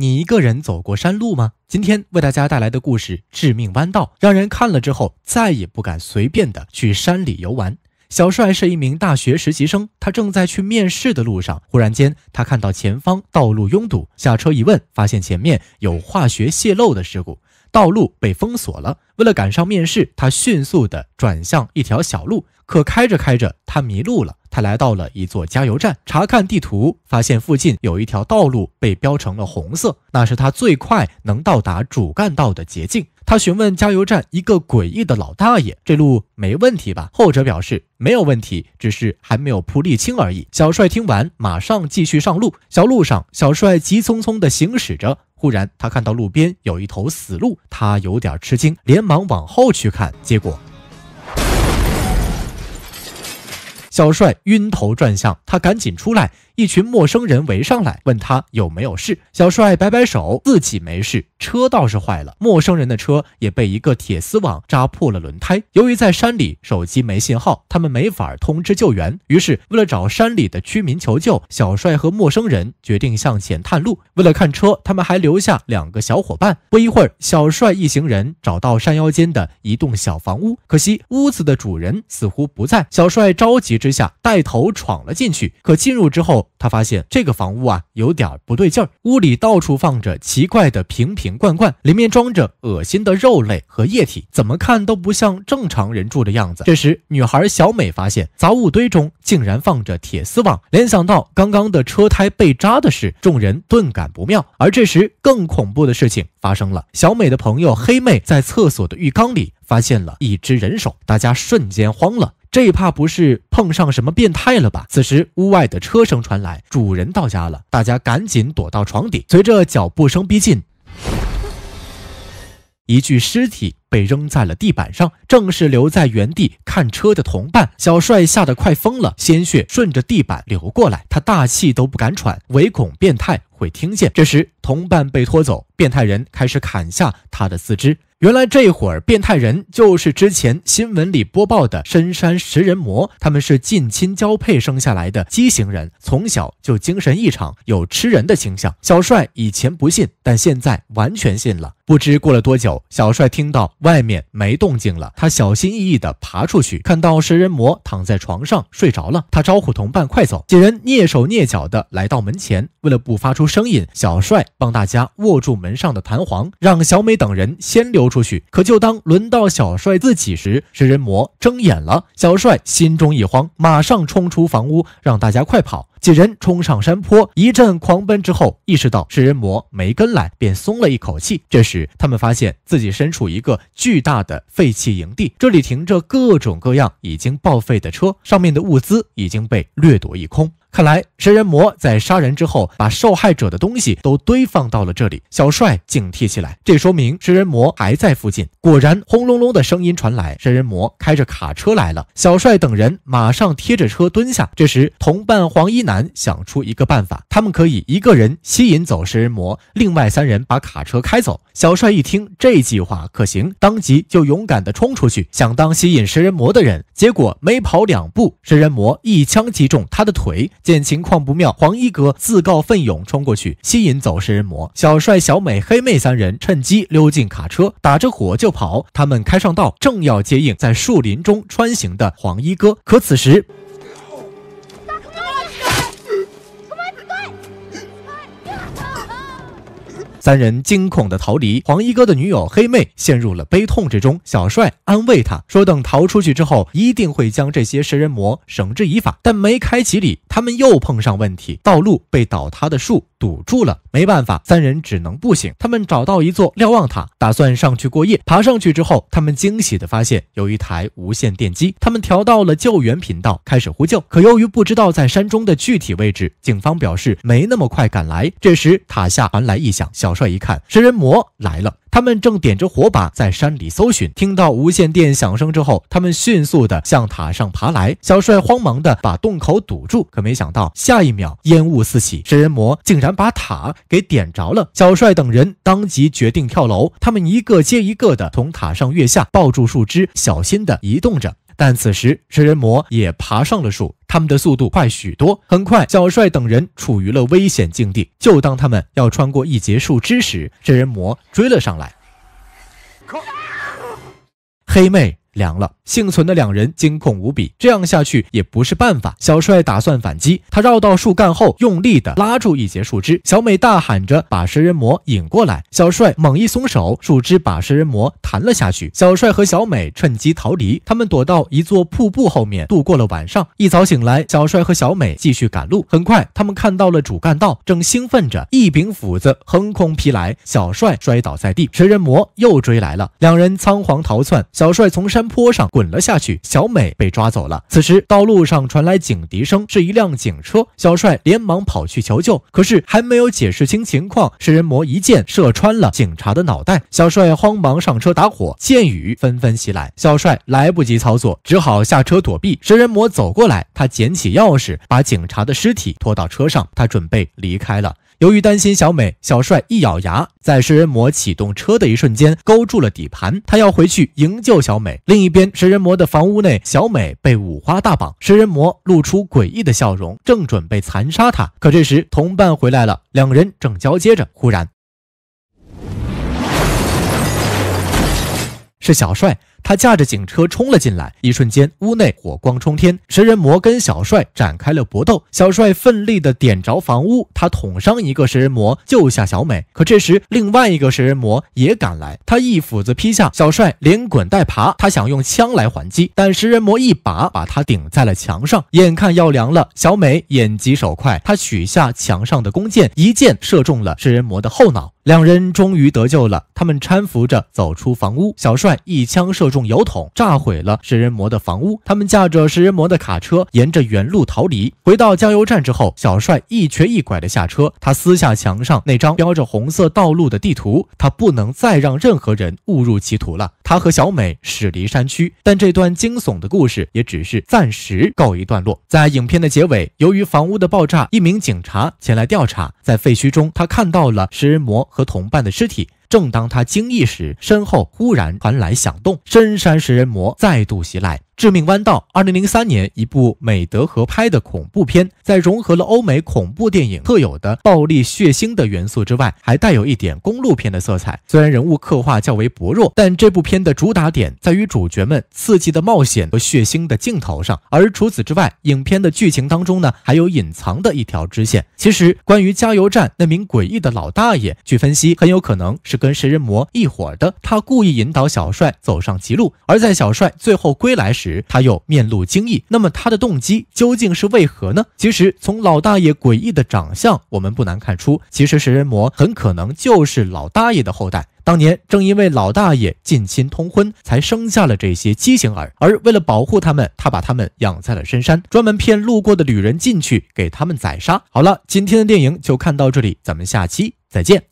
你一个人走过山路吗？今天为大家带来的故事《致命弯道》，让人看了之后再也不敢随便的去山里游玩。小帅是一名大学实习生，他正在去面试的路上，忽然间他看到前方道路拥堵，下车一问，发现前面有化学泄漏的事故，道路被封锁了。为了赶上面试，他迅速的转向一条小路，可开着开着，他迷路了。他来到了一座加油站，查看地图，发现附近有一条道路被标成了红色，那是他最快能到达主干道的捷径。他询问加油站一个诡异的老大爷：“这路没问题吧？”后者表示：“没有问题，只是还没有铺沥青而已。”小帅听完，马上继续上路。小路上，小帅急匆匆地行驶着，忽然他看到路边有一头死鹿，他有点吃惊，连忙往后去看，结果。小帅晕头转向，他赶紧出来。一群陌生人围上来，问他有没有事。小帅摆摆手，自己没事，车倒是坏了。陌生人的车也被一个铁丝网扎破了轮胎。由于在山里，手机没信号，他们没法通知救援。于是，为了找山里的居民求救，小帅和陌生人决定向前探路。为了看车，他们还留下两个小伙伴。不一会儿，小帅一行人找到山腰间的一栋小房屋，可惜屋子的主人似乎不在。小帅着急之下带头闯了进去，可进入之后。他发现这个房屋啊有点不对劲儿，屋里到处放着奇怪的瓶瓶罐罐，里面装着恶心的肉类和液体，怎么看都不像正常人住的样子。这时，女孩小美发现杂物堆中竟然放着铁丝网，联想到刚刚的车胎被扎的事，众人顿感不妙。而这时，更恐怖的事情发生了：小美的朋友黑妹在厕所的浴缸里发现了一只人手，大家瞬间慌了。这怕不是碰上什么变态了吧？此时屋外的车声传来，主人到家了，大家赶紧躲到床底。随着脚步声逼近，一具尸体被扔在了地板上，正是留在原地看车的同伴小帅，吓得快疯了，鲜血顺着地板流过来，他大气都不敢喘，唯恐变态会听见。这时同伴被拖走，变态人开始砍下他的四肢。原来这会儿变态人就是之前新闻里播报的深山食人魔，他们是近亲交配生下来的畸形人，从小就精神异常，有吃人的倾向。小帅以前不信，但现在完全信了。不知过了多久，小帅听到外面没动静了，他小心翼翼地爬出去，看到食人魔躺在床上睡着了，他招呼同伴快走，几人蹑手蹑脚地来到门前，为了不发出声音，小帅帮大家握住门上的弹簧，让小美等人先留。出去，可就当轮到小帅自己时，食人魔睁眼了。小帅心中一慌，马上冲出房屋，让大家快跑。几人冲上山坡，一阵狂奔之后，意识到食人魔没跟来，便松了一口气。这时，他们发现自己身处一个巨大的废弃营地，这里停着各种各样已经报废的车，上面的物资已经被掠夺一空。看来食人魔在杀人之后，把受害者的东西都堆放到了这里。小帅警惕起来，这说明食人魔还在附近。果然，轰隆隆的声音传来，食人魔开着卡车来了。小帅等人马上贴着车蹲下。这时，同伴黄衣男想出一个办法，他们可以一个人吸引走食人魔，另外三人把卡车开走。小帅一听这计划可行，当即就勇敢地冲出去，想当吸引食人魔的人。结果没跑两步，食人魔一枪击中他的腿。见情况不妙，黄衣哥自告奋勇冲过去，吸引走食人魔。小帅、小美、黑妹三人趁机溜进卡车，打着火就跑。他们开上道，正要接应在树林中穿行的黄衣哥，可此时。三人惊恐的逃离，黄衣哥的女友黑妹陷入了悲痛之中。小帅安慰她说：“等逃出去之后，一定会将这些食人魔绳之以法。”但没开几里，他们又碰上问题，道路被倒塌的树堵住了。没办法，三人只能步行。他们找到一座瞭望塔，打算上去过夜。爬上去之后，他们惊喜地发现有一台无线电机，他们调到了救援频道，开始呼救。可由于不知道在山中的具体位置，警方表示没那么快赶来。这时塔下传来异响，小。小帅一看食人魔来了，他们正点着火把在山里搜寻。听到无线电响声之后，他们迅速的向塔上爬来。小帅慌忙的把洞口堵住，可没想到下一秒烟雾四起，食人魔竟然把塔给点着了。小帅等人当即决定跳楼，他们一个接一个的从塔上跃下，抱住树枝，小心的移动着。但此时食人魔也爬上了树，他们的速度快许多，很快小帅等人处于了危险境地。就当他们要穿过一截树枝时，食人魔追了上来。黑妹。凉了！幸存的两人惊恐无比，这样下去也不是办法。小帅打算反击，他绕到树干后，用力的拉住一截树枝。小美大喊着把食人魔引过来。小帅猛一松手，树枝把食人魔弹了下去。小帅和小美趁机逃离，他们躲到一座瀑布后面度过了晚上。一早醒来，小帅和小美继续赶路。很快，他们看到了主干道，正兴奋着，一柄斧子横空劈来，小帅摔倒在地，食人魔又追来了，两人仓皇逃窜。小帅从山。山坡上滚了下去，小美被抓走了。此时道路上传来警笛声，是一辆警车。小帅连忙跑去求救，可是还没有解释清情况，食人魔一箭射穿了警察的脑袋。小帅慌忙上车打火，箭雨纷纷袭来，小帅来不及操作，只好下车躲避。食人魔走过来，他捡起钥匙，把警察的尸体拖到车上，他准备离开了。由于担心小美，小帅一咬牙，在食人魔启动车的一瞬间勾住了底盘，他要回去营救小美。另一边，食人魔的房屋内，小美被五花大绑，食人魔露出诡异的笑容，正准备残杀他。可这时，同伴回来了，两人正交接着，忽然，是小帅。他驾着警车冲了进来，一瞬间，屋内火光冲天，食人魔跟小帅展开了搏斗。小帅奋力的点着房屋，他捅伤一个食人魔，救下小美。可这时，另外一个食人魔也赶来，他一斧子劈下，小帅连滚带爬。他想用枪来还击，但食人魔一把把他顶在了墙上，眼看要凉了。小美眼疾手快，她取下墙上的弓箭，一箭射中了食人魔的后脑。两人终于得救了，他们搀扶着走出房屋。小帅一枪射中油桶，炸毁了食人魔的房屋。他们驾着食人魔的卡车，沿着原路逃离。回到加油站之后，小帅一瘸一拐地下车。他撕下墙上那张标着红色道路的地图。他不能再让任何人误入歧途了。他和小美驶离山区，但这段惊悚的故事也只是暂时告一段落。在影片的结尾，由于房屋的爆炸，一名警察前来调查。在废墟中，他看到了食人魔。和同伴的尸体。正当他惊异时，身后忽然传来响动，深山食人魔再度袭来。致命弯道，二零零三年一部美德合拍的恐怖片，在融合了欧美恐怖电影特有的暴力血腥的元素之外，还带有一点公路片的色彩。虽然人物刻画较为薄弱，但这部片的主打点在于主角们刺激的冒险和血腥的镜头上。而除此之外，影片的剧情当中呢，还有隐藏的一条支线。其实关于加油站那名诡异的老大爷，据分析很有可能是跟食人魔一伙的，他故意引导小帅走上歧路，而在小帅最后归来时。他又面露惊异，那么他的动机究竟是为何呢？其实从老大爷诡异的长相，我们不难看出，其实食人魔很可能就是老大爷的后代。当年正因为老大爷近亲通婚，才生下了这些畸形儿。而为了保护他们，他把他们养在了深山，专门骗路过的旅人进去，给他们宰杀。好了，今天的电影就看到这里，咱们下期再见。